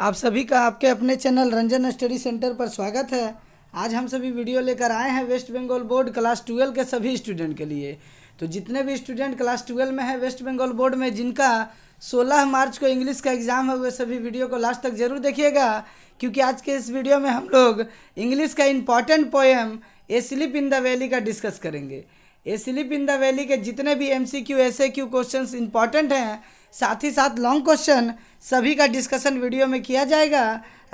आप सभी का आपके अपने चैनल रंजन स्टडी सेंटर पर स्वागत है आज हम सभी वीडियो लेकर आए हैं West Bengal board class twelve के सभी स्टूडेंट के लिए तो जितने भी स्टूडेंट क्लास ट्वेल्व में है वेस्ट बंगाल बोर्ड में जिनका 16 मार्च को इंग्लिश का एग्ज़ाम है वे सभी वीडियो को लास्ट तक जरूर देखिएगा क्योंकि आज के इस वीडियो में हम लोग इंग्लिश का important poem A slip in the valley का डिस्कस करेंगे a slip in the valley के जितने भी M C Q S A Q question important हैं साथ ही साथ लॉन्ग क्वेश्चन सभी का डिस्कशन वीडियो में किया जाएगा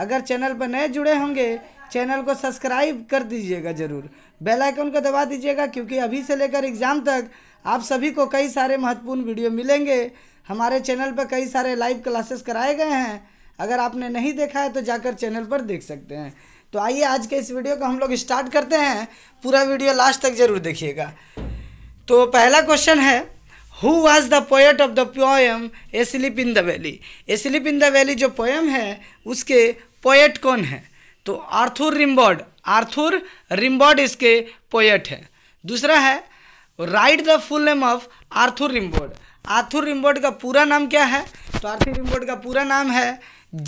अगर चैनल पर नए जुड़े होंगे चैनल को सब्सक्राइब कर दीजिएगा ज़रूर बेल आइकन को दबा दीजिएगा क्योंकि अभी से लेकर एग्ज़ाम तक आप सभी को कई सारे महत्वपूर्ण वीडियो मिलेंगे हमारे चैनल पर कई सारे लाइव क्लासेस कराए गए हैं अगर आपने नहीं देखा है तो जाकर चैनल पर देख सकते हैं तो आइए आज के इस वीडियो को हम लोग स्टार्ट करते हैं पूरा वीडियो लास्ट तक ज़रूर देखिएगा तो पहला क्वेश्चन है who was the poet of the poem A slip in the valley A slip in the valley जो पोएम है उसके पोएट कौन है तो आर्थुर रिम्बॉर्ड आर्थुर रिम्बॉर्ड इसके पोएट है दूसरा है write the full name of Arthur Rimbaud Arthur Rimbaud का पूरा नाम क्या है तो आर्थुर रिम्बॉर्ड का पूरा नाम है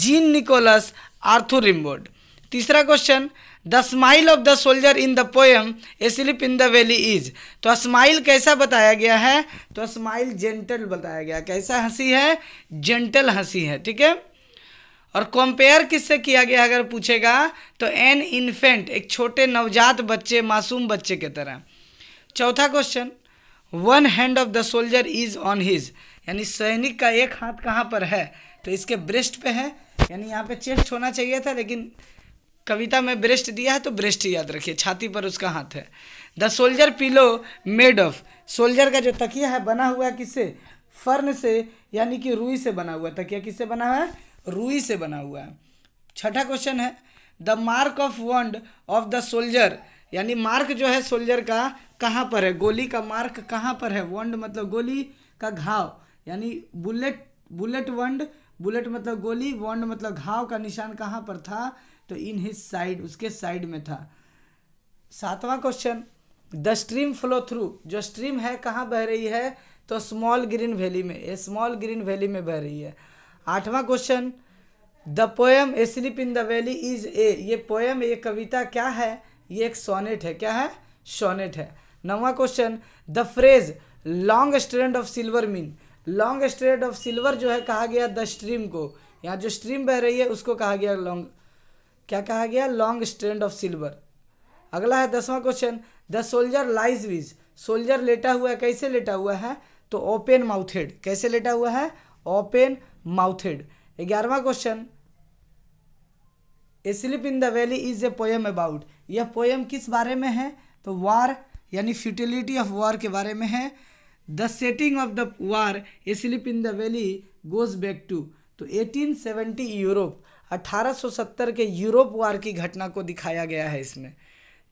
जीन निकोलस आर्थुर रिम्बॉर्ड तीसरा question the smile of the soldier in the poem A slip in the valley is तो स्माइल कैसा बताया गया है तो स्माइल जेंटल बताया गया कैसा हंसी है जेंटल हंसी है ठीक है और कंपेयर किससे किया गया अगर पूछेगा तो एन इन्फेंट एक छोटे नवजात बच्चे मासूम बच्चे के तरह चौथा question one hand of the soldier is on his यानी सैनिक का एक हाथ कहाँ पर है तो इसके ब्रेस्ट पे है यानी यहाँ पे चेस्ट होना चाहिए था लेकिन कविता में ब्रेस्ट दिया है तो ब्रेस्ट याद रखिए छाती पर उसका हाथ है the soldier pillow made of soldier का जो तकिया है बना हुआ है किससे फर्न से यानी कि रुई से बना हुआ तकिया किससे बना हुआ है रुई से बना हुआ है छठा क्वेश्चन है the mark of wound of the soldier यानी मार्क जो है सोल्जर का कहाँ पर है गोली का मार्क कहाँ पर है वंड मतलब गोली का घाव यानी बुलेट बुलेट वंड बुलेट मतलब गोली वंड मतलब घाव का निशान कहाँ पर था तो इन हिज साइड उसके साइड में था सातवां question the stream flow through जो स्ट्रीम है कहाँ बह रही है तो स्मॉल ग्रीन वैली में ए स्मॉल ग्रीन वैली में बह रही है आठवां question the poem A slip in the valley is a ये पोएम ये कविता क्या है ये एक सोनेट है क्या है सोनेट है नवा question the phrase long strand of silver mean long strand of silver जो है कहा गया द स्ट्रीम को यहाँ जो स्ट्रीम बह रही है उसको कहा गया लॉन्ग क्या कहा गया लॉन्ग स्ट्रेंड ऑफ सिल्वर अगला है दसवां question the soldier lies with soldier लेटा हुआ है कैसे लेटा हुआ है तो ओपन माउथेड कैसे लेटा हुआ है ओपन माउथेड ग्यारहवा question A slip in the valley is a poem about यह पोएम किस बारे में है तो वार यानी फ्यूटिलिटी ऑफ वार के बारे में है the setting of the war A slip in the valley goes back to तो 1870 यूरोप 1870 के यूरोप वार की घटना को दिखाया गया है इसमें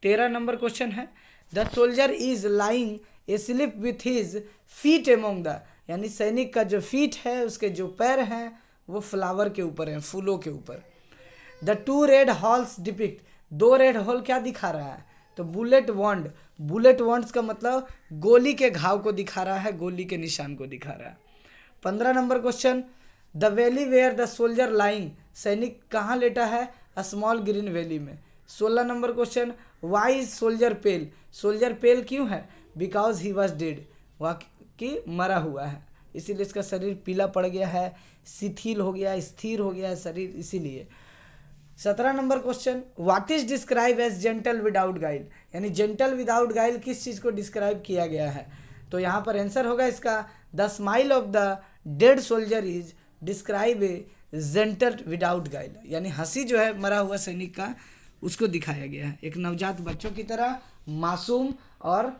तेरह नंबर क्वेश्चन है the soldier is lying asleep with his feet among the यानी सैनिक का जो फीट है उसके जो पैर हैं वो फ्लावर के ऊपर हैं फूलों के ऊपर the two red holes depict दो रेड हॉल क्या दिखा रहा है तो बुलेट वॉन्ड बुलेट वॉन्ड्स का मतलब गोली के घाव को दिखा रहा है गोली के निशान को दिखा रहा है पंद्रह number question the valley where the soldier lying सैनिक कहाँ लेटा है स्मॉल ग्रीन वैली में सोलह number question why is soldier pale soldier pale क्यों है बिकॉज ही वॉज डेड वह कि मरा हुआ है इसीलिए इसका शरीर पीला पड़ गया है शिथिल हो गया स्थिर हो गया है शरीर इसीलिए सत्रह number question what is describe as gentle without guile यानी जेंटल विदाउट गाइल किस चीज़ को डिस्क्राइब किया गया है तो यहाँ पर आंसर होगा इसका the smile of the dead soldier is describe a gentle without guile यानी हंसी जो है मरा हुआ सैनिक का उसको दिखाया गया है एक नवजात बच्चों की तरह मासूम और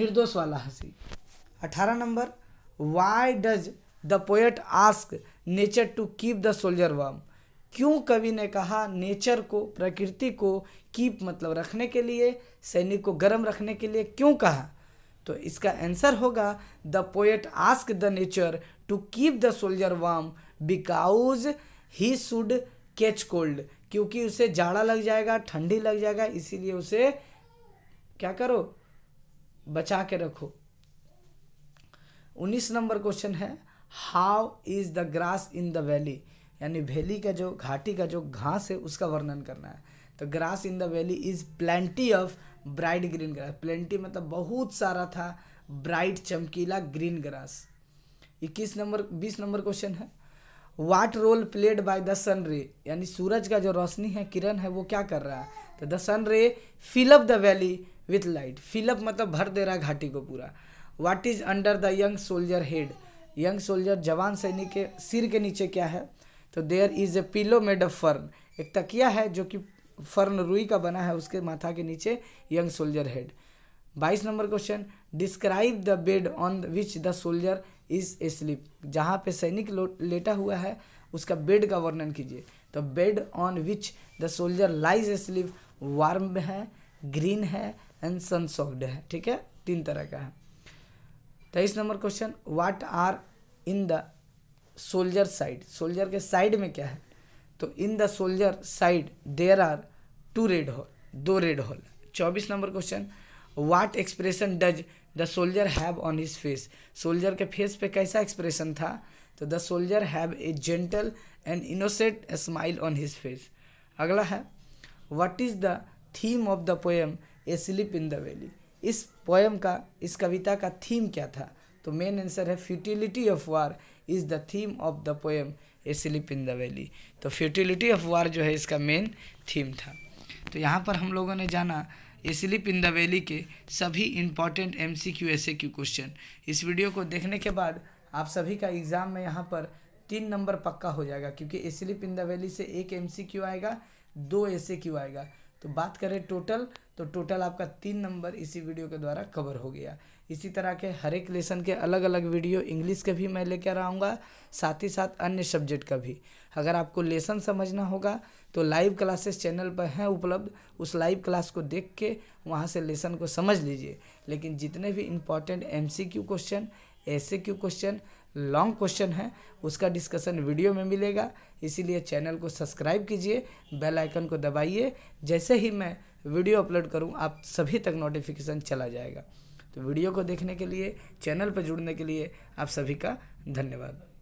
निर्दोष वाला हंसी अठारह number why does the poet ask nature to keep the soldier warm क्यों कवि ने कहा नेचर को प्रकृति को कीप मतलब रखने के लिए सैनिक को गर्म रखने के लिए क्यों कहा तो इसका आंसर होगा the poet ask the nature to keep the soldier warm because he should catch cold क्योंकि उसे जाड़ा लग जाएगा ठंडी लग जाएगा इसीलिए उसे क्या करो बचा के रखो उन्नीस नंबर क्वेश्चन है how is the grass in the valley यानी वैली का जो घाटी का जो घास है उसका वर्णन करना है तो grass in the valley is plenty of bright green grass plenty मतलब बहुत सारा था ब्राइट चमकीला ग्रीन ग्रास इक्कीस नंबर बीस नंबर क्वेश्चन है what role played by the sun ray यानी सूरज का जो रोशनी है किरण है वो क्या कर रहा है तो the sun ray fill up the valley with light fill up मतलब भर दे रहा है घाटी को पूरा what is under the young soldier head young soldier जवान सैनिक के सिर के नीचे क्या है तो there is a pillow made a fern एक तकिया है जो कि फर्न रुई का बना है उसके माथा के नीचे यंग सोल्जर हेड बाईस number question describe the bed on which the soldier is asleep जहाँ पे सैनिक लेटा हुआ है उसका बेड का वर्णन कीजिए तो bed on which the soldier lies asleep warm है ग्रीन है एंड सनसॉफ्ट है ठीक है तीन तरह का है तेईस number question what are in the soldier side soldier के साइड में क्या है तो in the soldier side there are two red holes दो रेड हॉल चौबीस number question what expression does the soldier have on his face soldier के face पे कैसा एक्सप्रेशन था तो the soldier have a gentle and innocent smile on his face अगला है what is the theme of the poem A slip in the valley इस poem का इस कविता का थीम क्या था तो मेन आंसर है futility of war is the theme of the poem A slip in the valley तो फ्यूटिलिटी ऑफ वार जो है इसका मेन थीम था तो यहाँ पर हम लोगों ने जाना ए स्लिप इन द वैली के सभी important M C Q S A Q question इस वीडियो को देखने के बाद आप सभी का एग्ज़ाम में यहाँ पर तीन नंबर पक्का हो जाएगा क्योंकि ए स्लिप इन द वैली से एक एम सी क्यू आएगा दो ए क्यू आएगा तो बात करें टोटल तो टोटल आपका तीन नंबर इसी वीडियो के द्वारा कवर हो गया इसी तरह के हर एक लेसन के अलग अलग वीडियो इंग्लिश के भी मैं लेकर आऊँगा साथ ही साथ अन्य सब्जेक्ट का भी अगर आपको लेसन समझना होगा तो लाइव क्लासेस चैनल पर हैं उपलब्ध उस लाइव क्लास को देख के वहाँ से लेसन को समझ लीजिए लेकिन जितने भी इम्पॉर्टेंट एम क्वेश्चन ऐसे क्यू क्वेश्चन लॉन्ग क्वेश्चन है उसका डिस्कशन वीडियो में मिलेगा इसीलिए चैनल को सब्सक्राइब कीजिए बेल आइकन को दबाइए जैसे ही मैं वीडियो अपलोड करूँ आप सभी तक नोटिफिकेशन चला जाएगा तो वीडियो को देखने के लिए चैनल पर जुड़ने के लिए आप सभी का धन्यवाद